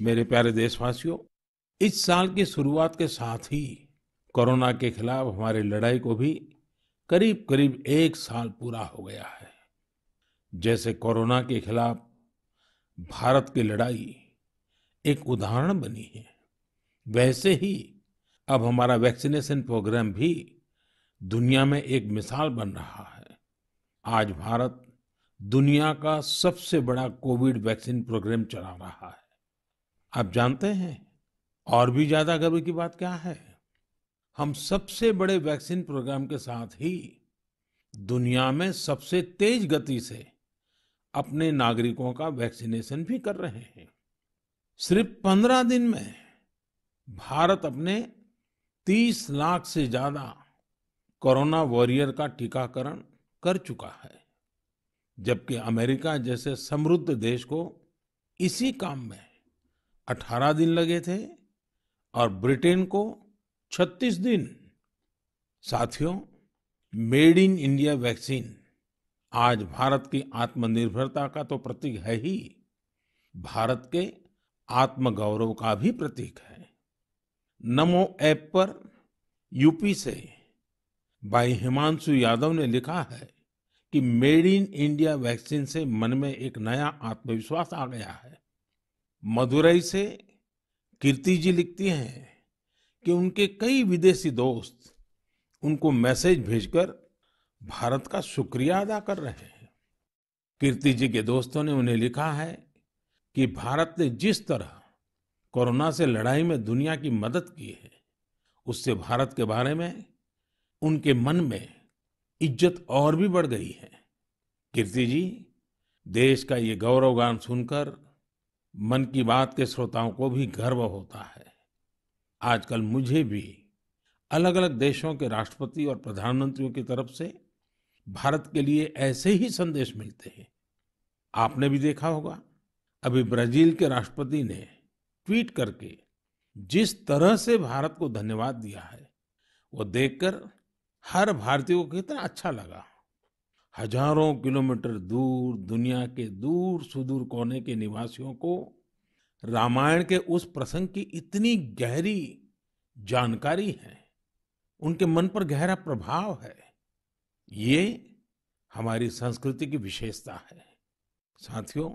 मेरे प्यारे देशवासियों इस साल की शुरुआत के साथ ही कोरोना के खिलाफ हमारी लड़ाई को भी करीब करीब एक साल पूरा हो गया है जैसे कोरोना के खिलाफ भारत की लड़ाई एक उदाहरण बनी है वैसे ही अब हमारा वैक्सीनेशन प्रोग्राम भी दुनिया में एक मिसाल बन रहा है आज भारत दुनिया का सबसे बड़ा कोविड वैक्सीन प्रोग्राम चला रहा है आप जानते हैं और भी ज्यादा गर्व की बात क्या है हम सबसे बड़े वैक्सीन प्रोग्राम के साथ ही दुनिया में सबसे तेज गति से अपने नागरिकों का वैक्सीनेशन भी कर रहे हैं सिर्फ पंद्रह दिन में भारत अपने तीस लाख से ज्यादा कोरोना वॉरियर का टीकाकरण कर चुका है जबकि अमेरिका जैसे समृद्ध देश को इसी काम में 18 दिन लगे थे और ब्रिटेन को 36 दिन साथियों मेड इन इंडिया वैक्सीन आज भारत की आत्मनिर्भरता का तो प्रतीक है ही भारत के आत्मगौरव का भी प्रतीक है नमो ऐप पर यूपी से भाई हिमांशु यादव ने लिखा है कि मेड इन इंडिया वैक्सीन से मन में एक नया आत्मविश्वास आ गया है मदुरई से कीर्ति जी लिखती हैं कि उनके कई विदेशी दोस्त उनको मैसेज भेजकर भारत का शुक्रिया अदा कर रहे हैं कीर्ति जी के दोस्तों ने उन्हें लिखा है कि भारत ने जिस तरह कोरोना से लड़ाई में दुनिया की मदद की है उससे भारत के बारे में उनके मन में इज्जत और भी बढ़ गई है कीर्ति जी देश का ये गौरवगान सुनकर मन की बात के श्रोताओं को भी गर्व होता है आजकल मुझे भी अलग अलग देशों के राष्ट्रपति और प्रधानमंत्रियों की तरफ से भारत के लिए ऐसे ही संदेश मिलते हैं आपने भी देखा होगा अभी ब्राजील के राष्ट्रपति ने ट्वीट करके जिस तरह से भारत को धन्यवाद दिया है वो देखकर हर भारतीय को कितना अच्छा लगा हजारों किलोमीटर दूर दुनिया के दूर सुदूर कोने के निवासियों को रामायण के उस प्रसंग की इतनी गहरी जानकारी है उनके मन पर गहरा प्रभाव है ये हमारी संस्कृति की विशेषता है साथियों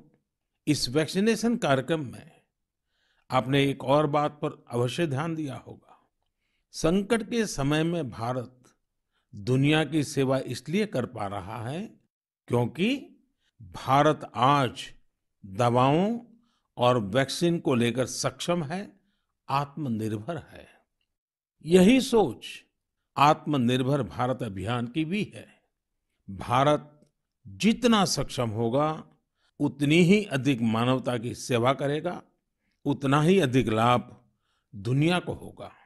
इस वैक्सीनेशन कार्यक्रम में आपने एक और बात पर अवश्य ध्यान दिया होगा संकट के समय में भारत दुनिया की सेवा इसलिए कर पा रहा है क्योंकि भारत आज दवाओं और वैक्सीन को लेकर सक्षम है आत्मनिर्भर है यही सोच आत्मनिर्भर भारत अभियान की भी है भारत जितना सक्षम होगा उतनी ही अधिक मानवता की सेवा करेगा उतना ही अधिक लाभ दुनिया को होगा